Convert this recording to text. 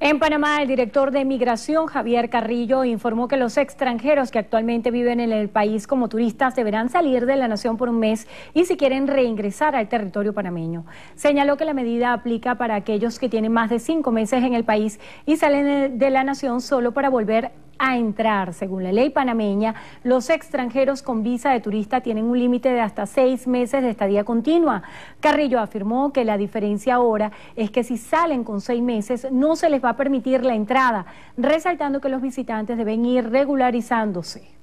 En Panamá, el director de Migración, Javier Carrillo, informó que los extranjeros que actualmente viven en el país como turistas deberán salir de la nación por un mes y si quieren reingresar al territorio panameño. Señaló que la medida aplica para aquellos que tienen más de cinco meses en el país y salen de la nación solo para volver a entrar. Según la ley panameña, los extranjeros con visa de turista tienen un límite de hasta seis meses de estadía continua. Carrillo afirmó que la diferencia ahora es que si salen con seis meses no se les va a permitir la entrada, resaltando que los visitantes deben ir regularizándose.